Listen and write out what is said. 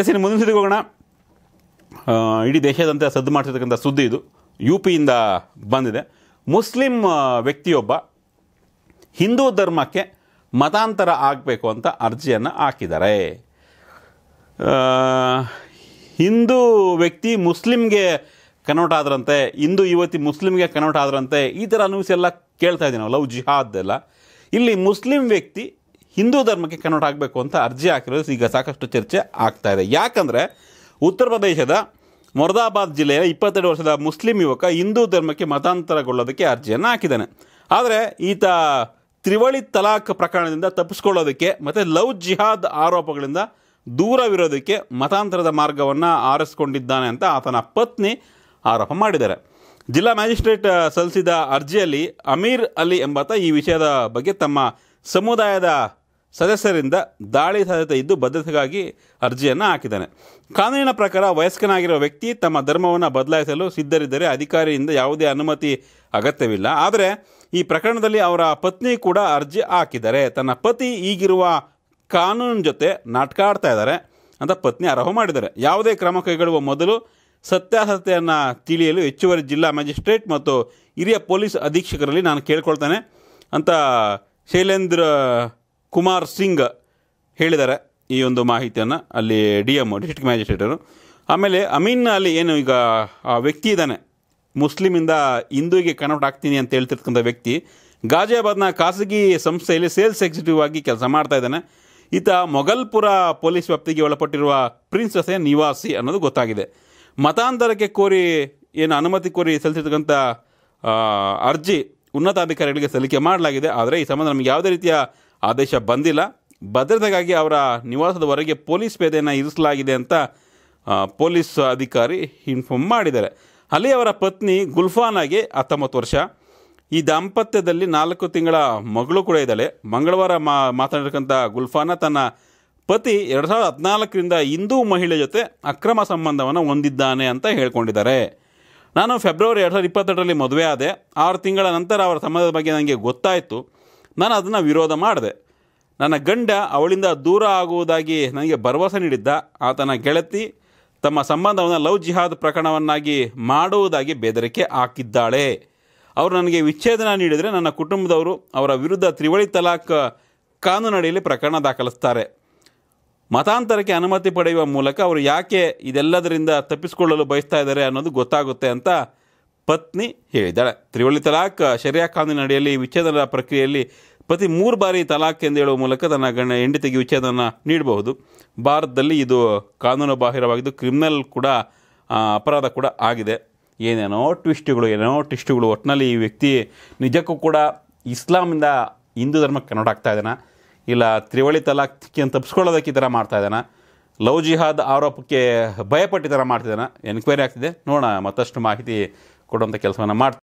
S ಇನ್ನು ಮುಂದಿನ ಸುದ್ದಿಗೆ ಹೋಗೋಣ ಇಡೀ ದೇಶದಂತೆ ಸದ್ದು ಮಾಡ್ತಿರ್ತಕ್ಕಂಥ ಸುದ್ದಿ ಇದು ಯು ಪಿಯಿಂದ ಬಂದಿದೆ ಮುಸ್ಲಿಂ ವ್ಯಕ್ತಿಯೊಬ್ಬ ಹಿಂದೂ ಧರ್ಮಕ್ಕೆ ಮತಾಂತರ ಆಗಬೇಕು ಅಂತ ಅರ್ಜಿಯನ್ನು ಹಾಕಿದ್ದಾರೆ ಹಿಂದೂ ವ್ಯಕ್ತಿ ಮುಸ್ಲಿಮ್ಗೆ ಕನ್ವರ್ಟ್ ಆದ್ರಂತೆ ಹಿಂದೂ ಯುವತಿ ಮುಸ್ಲಿಮ್ಗೆ ಕನ್ವರ್ಟ್ ಆದ್ರಂತೆ ಈ ಥರ ನ್ಯೂಸ್ ಎಲ್ಲ ಕೇಳ್ತಾ ಇದ್ದೀನಿ ಲವ್ ಜಿಹಾದ್ ಎಲ್ಲ ಇಲ್ಲಿ ಮುಸ್ಲಿಂ ವ್ಯಕ್ತಿ ಹಿಂದೂ ಧರ್ಮಕ್ಕೆ ಕನ್ವರ್ಟ್ ಆಗಬೇಕು ಅಂತ ಅರ್ಜಿ ಹಾಕಿರೋದು ಈಗ ಸಾಕಷ್ಟು ಚರ್ಚೆ ಆಗ್ತಾ ಇದೆ ಯಾಕಂದರೆ ಉತ್ತರ ಪ್ರದೇಶದ ಮೊರ್ದಾಬಾದ್ ಜಿಲ್ಲೆಯ ಇಪ್ಪತ್ತೆರಡು ವರ್ಷದ ಮುಸ್ಲಿಂ ಯುವಕ ಹಿಂದೂ ಧರ್ಮಕ್ಕೆ ಮತಾಂತರಗೊಳ್ಳೋದಕ್ಕೆ ಅರ್ಜಿಯನ್ನು ಹಾಕಿದ್ದಾನೆ ಆದರೆ ಈತ ತ್ರಿವಳಿ ತಲಾಖ್ ಪ್ರಕರಣದಿಂದ ತಪ್ಪಿಸ್ಕೊಳ್ಳೋದಕ್ಕೆ ಮತ್ತು ಲವ್ ಜಿಹಾದ್ ಆರೋಪಗಳಿಂದ ದೂರವಿರೋದಕ್ಕೆ ಮತಾಂತರದ ಮಾರ್ಗವನ್ನು ಆರಿಸ್ಕೊಂಡಿದ್ದಾನೆ ಅಂತ ಆತನ ಪತ್ನಿ ಆರೋಪ ಮಾಡಿದ್ದಾರೆ ಜಿಲ್ಲಾ ಮ್ಯಾಜಿಸ್ಟ್ರೇಟ್ ಸಲ್ಲಿಸಿದ ಅರ್ಜಿಯಲ್ಲಿ ಅಮೀರ್ ಅಲಿ ಎಂಬಾತ ಈ ವಿಷಯದ ಬಗ್ಗೆ ತಮ್ಮ ಸಮುದಾಯದ ಸದಸ್ಯರಿಂದ ದಾಳಿ ಸಾಧ್ಯತೆ ಇದ್ದು ಭದ್ರತೆಗಾಗಿ ಅರ್ಜಿಯನ್ನು ಹಾಕಿದ್ದಾನೆ ಕಾನೂನಿನ ಪ್ರಕಾರ ವಯಸ್ಕನಾಗಿರುವ ವ್ಯಕ್ತಿ ತಮ್ಮ ಧರ್ಮವನ್ನು ಬದಲಾಯಿಸಲು ಸಿದ್ಧರಿದ್ದರೆ ಅಧಿಕಾರಿಯಿಂದ ಯಾವುದೇ ಅನುಮತಿ ಅಗತ್ಯವಿಲ್ಲ ಆದರೆ ಈ ಪ್ರಕರಣದಲ್ಲಿ ಅವರ ಪತ್ನಿ ಕೂಡ ಅರ್ಜಿ ಹಾಕಿದ್ದಾರೆ ತನ್ನ ಪತಿ ಈಗಿರುವ ಕಾನೂನಿನ ಜೊತೆ ನಾಟಕ ಆಡ್ತಾ ಇದ್ದಾರೆ ಅಂತ ಪತ್ನಿ ಆರೋಪ ಮಾಡಿದ್ದಾರೆ ಯಾವುದೇ ಕ್ರಮ ಕೈಗೊಳ್ಳುವ ಮೊದಲು ಸತ್ಯಾಸತ್ಯೆಯನ್ನು ತಿಳಿಯಲು ಹೆಚ್ಚುವರಿ ಜಿಲ್ಲಾ ಮ್ಯಾಜಿಸ್ಟ್ರೇಟ್ ಮತ್ತು ಹಿರಿಯ ಪೊಲೀಸ್ ಅಧೀಕ್ಷಕರಲ್ಲಿ ನಾನು ಕೇಳ್ಕೊಳ್ತಾನೆ ಅಂತ ಶೈಲೇಂದ್ರ ಕುಮಾರ್ ಸಿಂಗ್ ಹೇಳಿದ್ದಾರೆ ಈ ಒಂದು ಮಾಹಿತಿಯನ್ನು ಅಲ್ಲಿ ಡಿ ಎಮ್ ಡಿಸ್ಟ್ರಿಕ್ಟ್ ಮ್ಯಾಜಿಸ್ಟ್ರೇಟರು ಆಮೇಲೆ ಅಮೀನ್ ಅಲ್ಲಿ ಏನು ಈಗ ಆ ವ್ಯಕ್ತಿ ಇದ್ದಾನೆ ಮುಸ್ಲಿಮಿಂದ ಹಿಂದೂಗೆ ಕನ್ವರ್ಟ್ ಆಗ್ತೀನಿ ಅಂತ ಹೇಳ್ತಿರ್ತಕ್ಕಂಥ ವ್ಯಕ್ತಿ ಗಾಜಿಯಾಬಾದ್ನ ಖಾಸಗಿ ಸಂಸ್ಥೆಯಲ್ಲಿ ಸೇಲ್ಸ್ ಎಕ್ಸಿಕ್ಯೂಟಿವ್ ಆಗಿ ಕೆಲಸ ಮಾಡ್ತಾ ಇದ್ದಾನೆ ಈತ ಮೊಘಲ್ಪುರ ಪೊಲೀಸ್ ವ್ಯಾಪ್ತಿಗೆ ಒಳಪಟ್ಟಿರುವ ಪ್ರಿನ್ಸ್ ಪ್ರಿನ್ಸಸ್ನ ನಿವಾಸಿ ಅನ್ನೋದು ಗೊತ್ತಾಗಿದೆ ಮತಾಂತರಕ್ಕೆ ಕೋರಿ ಏನು ಅನುಮತಿ ಕೋರಿ ಸಲ್ಲಿಸಿರ್ತಕ್ಕಂಥ ಅರ್ಜಿ ಉನ್ನತಾಧಿಕಾರಿಗಳಿಗೆ ಸಲ್ಲಿಕೆ ಮಾಡಲಾಗಿದೆ ಆದರೆ ಈ ಸಂಬಂಧ ನಮಗೆ ಯಾವುದೇ ರೀತಿಯ ಆದೇಶ ಬಂದಿಲ್ಲ ಭದ್ರತೆಗಾಗಿ ಅವರ ನಿವಾಸದವರೆಗೆ ಪೊಲೀಸ್ ಪೇದೆಯನ್ನು ಇರಿಸಲಾಗಿದೆ ಅಂತ ಪೊಲೀಸ್ ಅಧಿಕಾರಿ ಇನ್ಫಾರ್ಮ್ ಮಾಡಿದ್ದಾರೆ ಅಲ್ಲಿ ಅವರ ಪತ್ನಿ ಗುಲ್ಫಾನಾಗೆ ಹತ್ತೊಂಬತ್ತು ವರ್ಷ ಈ ದಾಂಪತ್ಯದಲ್ಲಿ ನಾಲ್ಕು ತಿಂಗಳ ಮಗಳು ಕೂಡ ಇದ್ದಾಳೆ ಮಂಗಳವಾರ ಮಾ ಮಾತನಾಡಿರ್ತಕ್ಕಂಥ ಗುಲ್ಫಾನ ತನ್ನ ಪತಿ ಎರಡು ಸಾವಿರದ ಹದಿನಾಲ್ಕರಿಂದ ಹಿಂದೂ ಮಹಿಳೆ ಜೊತೆ ಅಕ್ರಮ ಸಂಬಂಧವನ್ನು ಹೊಂದಿದ್ದಾನೆ ಅಂತ ಹೇಳ್ಕೊಂಡಿದ್ದಾರೆ ನಾನು ಫೆಬ್ರವರಿ ಎರಡು ಸಾವಿರದ ಇಪ್ಪತ್ತೆರಡರಲ್ಲಿ ಮದುವೆ ಆದೆ ಆರು ತಿಂಗಳ ನಂತರ ಅವರ ಸಂಬಂಧದ ಬಗ್ಗೆ ನನಗೆ ಗೊತ್ತಾಯಿತು ನಾನು ಅದನ್ನು ವಿರೋಧ ಮಾಡಿದೆ ನನ್ನ ಗಂಡ ಅವಳಿಂದ ದೂರ ಆಗುವುದಾಗಿ ನನಗೆ ಭರವಸೆ ನೀಡಿದ್ದ ಆತನ ಗೆಳತಿ ತಮ್ಮ ಸಂಬಂಧವನ್ನು ಲವ್ ಜಿಹಾದ್ ಪ್ರಕರಣವನ್ನಾಗಿ ಮಾಡುವುದಾಗಿ ಬೆದರಿಕೆ ಹಾಕಿದ್ದಾಳೆ ಅವರು ನನಗೆ ವಿಚ್ಛೇದನ ನೀಡಿದರೆ ನನ್ನ ಕುಟುಂಬದವರು ಅವರ ವಿರುದ್ಧ ತ್ರಿವಳಿ ತಲಾಖ್ ಕಾನೂನಡಿಯಲ್ಲಿ ಪ್ರಕರಣ ದಾಖಲಿಸ್ತಾರೆ ಮತಾಂತರಕ್ಕೆ ಅನುಮತಿ ಪಡೆಯುವ ಮೂಲಕ ಅವರು ಯಾಕೆ ಇದೆಲ್ಲದರಿಂದ ತಪ್ಪಿಸಿಕೊಳ್ಳಲು ಬಯಸ್ತಾ ಇದ್ದಾರೆ ಅನ್ನೋದು ಗೊತ್ತಾಗುತ್ತೆ ಅಂತ ಪತ್ನಿ ಹೇಳಿದ್ದಾಳೆ ತ್ರಿವಳಿ ತಲಾಖ್ ಶರಿಯಾ ಕಾನೂನಿನಡಿಯಲ್ಲಿ ವಿಚ್ಛೇದನ ಪ್ರಕ್ರಿಯೆಯಲ್ಲಿ ಪ್ರತಿ ಮೂರು ಬಾರಿ ತಲಾಖ್ ಎಂದು ಹೇಳುವ ಮೂಲಕ ತನ್ನ ಗಣ ಹೆಂಡತಿಗೆ ವಿಚ್ಛೇದನ ನೀಡಬಹುದು ಭಾರತದಲ್ಲಿ ಇದು ಕಾನೂನು ಬಾಹಿರವಾಗಿದ್ದು ಕ್ರಿಮಿನಲ್ ಕೂಡ ಅಪರಾಧ ಕೂಡ ಆಗಿದೆ ಏನೇನೋ ಟ್ವಿಸ್ಟ್ಗಳು ಏನೇನೋ ಟ್ವಿಸ್ಟ್ಗಳು ಒಟ್ಟಿನಲ್ಲಿ ಈ ವ್ಯಕ್ತಿ ನಿಜಕ್ಕೂ ಕೂಡ ಇಸ್ಲಾಮಿಂದ ಹಿಂದೂ ಧರ್ಮಕ್ಕೆ ಕನ್ನಡ ಆಗ್ತಾ ಇದ್ದಾನೆ ಇಲ್ಲ ತ್ರಿವಳಿ ತಲಾಖ್ಕಿಯನ್ನು ತಪ್ಪಿಸ್ಕೊಳ್ಳೋದಕ್ಕೆ ಈ ಥರ ಮಾಡ್ತಾ ಇದ್ದಾನೆ ಲವ್ ಜಿಹಾದ್ ಆರೋಪಕ್ಕೆ ಭಯಪಟ್ಟು ಥರ ಮಾಡ್ತಿದ್ದಾನೆ ಎನ್ಕ್ವೈರಿ ಆಗ್ತಿದೆ ನೋಡೋಣ ಮತ್ತಷ್ಟು ಮಾಹಿತಿ ಕೊಡುವಂಥ ಕೆಲಸವನ್ನು ಮಾಡ್ತೀವಿ